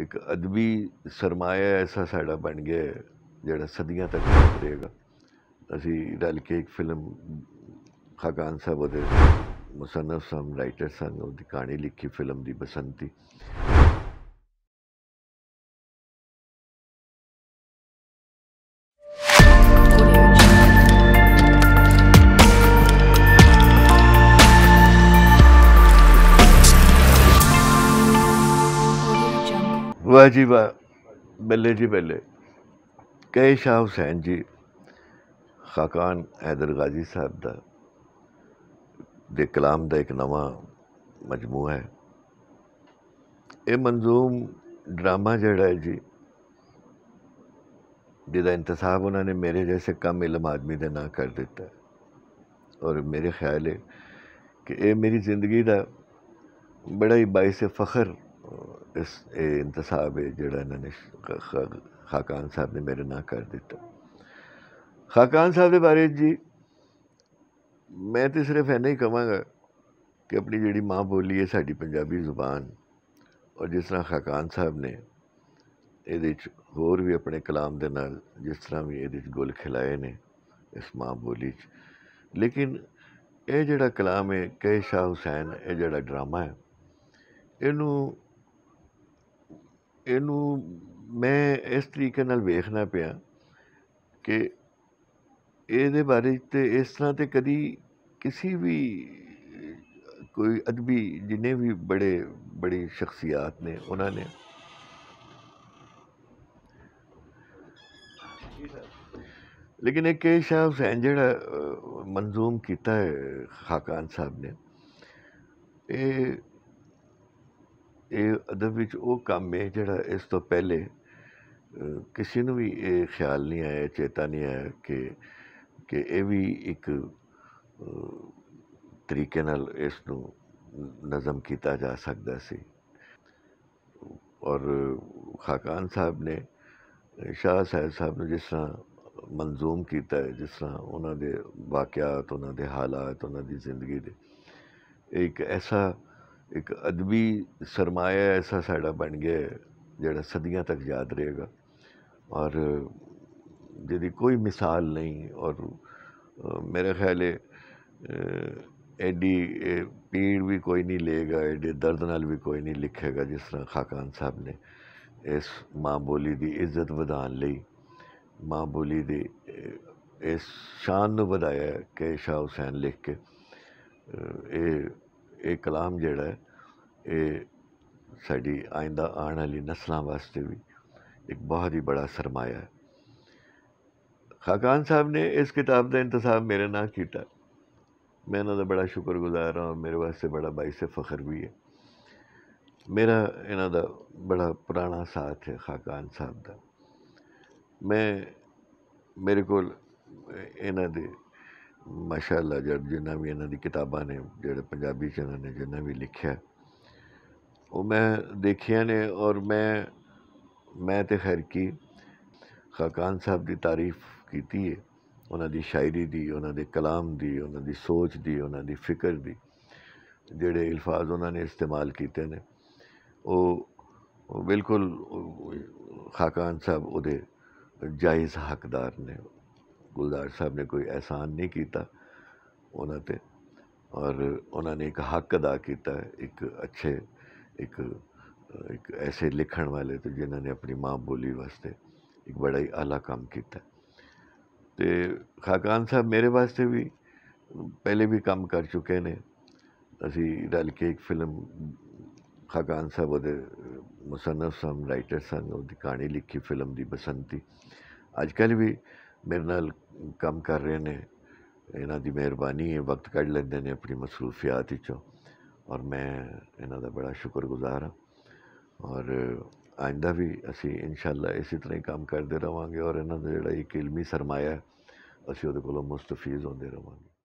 ਇੱਕ ਅਦਬੀ ਸਰਮਾਇਆ ਐਸਾ ਸਾਡਾ ਬਣ ਗਿਆ ਜਿਹੜਾ ਸਦੀਆਂ ਤੱਕ ਰਹੇਗਾ ਅਸੀਂ ਰਲ ਕੇ ਇੱਕ ਫਿਲਮ ਖਾਕਾਨ ਸਾਹਿਬ ਦੇ ਮੁਸੰਨਫ ਸਾਹਿਬ ਰਾਈਟਰ ਸੰਗ ਉਹਦੀ ਕਹਾਣੀ ਲਿਖੀ ਫਿਲਮ ਦੀ ਬਸੰਤੀ ਵਾਹ ਜੀ ਵਾਹ ਬੱਲੇ ਜੀ ਬੱਲੇ ਕਈ ਸ਼ਾਹ ਹੁਸੈਨ ਜੀ ਖਾਕਾਨ ਹੈਦਰ ਗਾਜ਼ੀ ਸਾਹਿਬ ਦਾ ਦੇ ਕਲਾਮ ਦਾ ਇੱਕ ਨਵਾਂ ਮਜਮੂਆ ਹੈ ਇਹ ਮਨਜ਼ੂਮ ਡਰਾਮਾ ਜਿਹੜਾ ਹੈ ਜੀ ਜਿਹਦਾ ਇੰਤਸਾਬ ਉਹਨਾਂ ਨੇ ਮੇਰੇ ਜੈਸੇ ਕਮ ਇਲਮ ਆਦਮੀ ਦੇ ਨਾਂ ਕਰ ਦਿੱਤਾ ਔਰ ਮੇਰੇ ਖਿਆਲ ਹੈ ਕਿ ਇਹ ਮੇਰੀ ਜ਼ਿੰਦਗੀ ਦਾ ਬੜਾ ਹੀ ਬਾਇਸ ਫਖਰ ਇਸ ਇਹ ਇੰਤਸਾਬ ਹੈ ਜਿਹੜਾ ਇਹਨਾਂ ਨੇ ਖਾਕਾਨ ਸਾਹਿਬ ਨੇ ਮੇਰੇ ਨਾਲ ਕਰ ਦਿੱਤਾ ਖਾਕਾਨ ਸਾਹਿਬ ਦੇ ਬਾਰੇ ਜੀ ਮੈਂ ਤੇ ਸਿਰਫ ਇੰਨਾ ਹੀ ਕਹਾਂਗਾ ਕਿ ਆਪਣੀ ਜਿਹੜੀ ਮਾਂ ਬੋਲੀ ਹੈ ਸਾਡੀ ਪੰਜਾਬੀ ਜ਼ੁਬਾਨ ਔਰ ਜਿਸ ਤਰ੍ਹਾਂ ਖਾਕਾਨ ਸਾਹਿਬ ਨੇ ਇਹਦੇ ਵਿੱਚ ਹੋਰ ਵੀ ਆਪਣੇ ਕਲਾਮ ਦੇ ਨਾਲ ਜਿਸ ਤਰ੍ਹਾਂ ਵੀ ਇਹਦੇ ਵਿੱਚ ਗੁਲ ਖਿਲਾਏ ਨੇ ਇਸ ਮਾਂ ਬੋਲੀ 'ਚ ਲੇਕਿਨ ਇਹ ਜਿਹੜਾ ਕਲਾਮ ਹੈ ਕੇ ਸ਼ਾਹ ਹੁਸੈਨ ਇਹ ਜਿਹੜਾ ਡਰਾਮਾ ਹੈ ਇਹਨੂੰ ਇਹਨੂੰ ਮੈਂ ਇਸ ਤਰੀਕੇ ਨਾਲ ਵੇਖਣਾ ਪਿਆ ਕਿ ਇਹਦੇ ਬਾਰੇ ਤੇ ਇਸ ਤਰ੍ਹਾਂ ਤੇ ਕਦੀ ਕਿਸੇ ਵੀ ਕੋਈ ਅਦਬੀ ਜਿਨੇ ਵੀ ਬੜੇ ਬੜੀ ਸ਼ਖਸੀਅਤ ਨੇ ਉਹਨਾਂ ਨੇ ਲੇਕਿਨ ਇੱਕ ਇਹ ਸ਼ਾਹ ਹੁਸੈਨ ਜਿਹੜਾ ਮਨਜ਼ੂਮ ਕੀਤਾ ਹੈ ਖਾਕਾਨ ਸਾਹਿਬ ਨੇ ਇਹ अदब काम है जो इस तो पहले किसी ने भी ख्याल नहीं आया चेता नहीं आया कि कि यह भी एक तरीके इस नज़म किया जा सकता सी और खाकान साहब ने शाह साहब साहब ने जिस तरह मंजूम किया जिस तरह उन्होंने वाकयात उन्होंने हालात उन्होंने जिंदगी एक ऐसा एक अदबी सरमाया ऐसा साड़ा बन गया है जड़ा सदियों तक याद रहेगा और जी कोई मिसाल नहीं और मेरे ख्याल एडी ए पीड़ भी कोई नहीं लेगा एडे दर्द न भी कोई नहीं लिखेगा जिस तरह खाकान साहब ने इस माँ बोली की इज्जत बधाने ली माँ बोली की इस शान वधाया कैशाह हुसैन लिख के ये ਇਹ ਕਲਾਮ ਜਿਹੜਾ ਇਹ ਸਾਡੀ ਆਇੰਦਾ ਆਉਣ ਵਾਲੀ ਨਸਲਾਂ ਵਾਸਤੇ ਵੀ ਇੱਕ ਬਹੁਤ ਹੀ ਬੜਾ ਸਰਮਾਇਆ ਹੈ ਖਾਕਾਨ ਸਾਹਿਬ ਨੇ ਇਸ ਕਿਤਾਬ ਦਾ ਇੰਤਜ਼ਾਮ ਮੇਰੇ ਨਾਲ ਕੀਤਾ ਮੈਂ ਇਹਨਾਂ ਦਾ ਬੜਾ ਸ਼ੁਕਰਗੁਜ਼ਾਰ ਹਾਂ ਮੇਰੇ ਵਾਸਤੇ ਬੜਾ ਬਾਈਸੇ ਫਖਰ ਵੀ ਹੈ ਮੇਰਾ ਇਹਨਾਂ ਦਾ ਬੜਾ ਪੁਰਾਣਾ ਸਾਥ ਹੈ ਖਾਕਾਨ ਸਾਹਿਬ ਦਾ ਮੈਂ ਮੇਰੇ ਕੋਲ ਇਹਨਾਂ ਦੇ माशाला ज जिन्ना भी इन्हों किताबा ने जोबी ने जिन्ना भी लिखा वो मैं देखिया ने और मैं मैं तो खैर की खाकान साहब की तारीफ की है उन्होंने शायरी की उन्होंने कलाम की उन्होंने सोच की उन्होंने फिक्र की जोड़े अल्फाज उन्होंने इस्तेमाल किए ने वो बिल्कुल खाकान साहब वो जायज़ हकदार ने ਗੁਲਜ਼ਾਰ ਸਾਹਿਬ ਨੇ ਕੋਈ ਐਹਸਾਨ ਨਹੀਂ ਕੀਤਾ ਉਹਨਾਂ ਤੇ ਔਰ ਉਹਨਾਂ ਨੇ ਇੱਕ ਹੱਕ ਅਦਾ ਕੀਤਾ ਇੱਕ ਅੱਛੇ ਇੱਕ ਇੱਕ ਐਸੇ ਲਿਖਣ ਵਾਲੇ ਤੇ ਜਿਨ੍ਹਾਂ ਨੇ ਆਪਣੀ ਮਾਂ ਬੋਲੀ ਵਾਸਤੇ ਇੱਕ ਬੜਾ ਹੀ ਆਲਾ ਕੰਮ ਕੀਤਾ ਤੇ ਖਾਕਾਨ ਸਾਹਿਬ ਮੇਰੇ ਵਾਸਤੇ ਵੀ ਪਹਿਲੇ ਵੀ ਕੰਮ ਕਰ ਚੁੱਕੇ ਨੇ ਅਸੀਂ ਰਲ ਕੇ ਇੱਕ ਫਿਲਮ ਖਾਕਾਨ ਸਾਹਿਬ ਉਹਦੇ ਮੁਸਨਫ ਸਨ ਰਾਈਟਰ ਸਨ ਉਹਦੀ ਕਹਾਣੀ ਲਿਖੀ ਫਿਲਮ ਦੀ ਬਸੰਤੀ ਅੱਜ ਕੱਲ ਵੀ मेरे नाल कम कर रहे ने इन्हों की मेहरबानी है वक्त कड़ लेंगे ने अपनी मसरूफियात और मैं इन्हों का बड़ा गुज़ार हाँ और आइंदा भी असी इन शाला इसी तरह ही काम करते रहेंगे और इन्हों का जोड़ा एक इलमी सरमाया असी को मुस्तफीज होते रहेंगे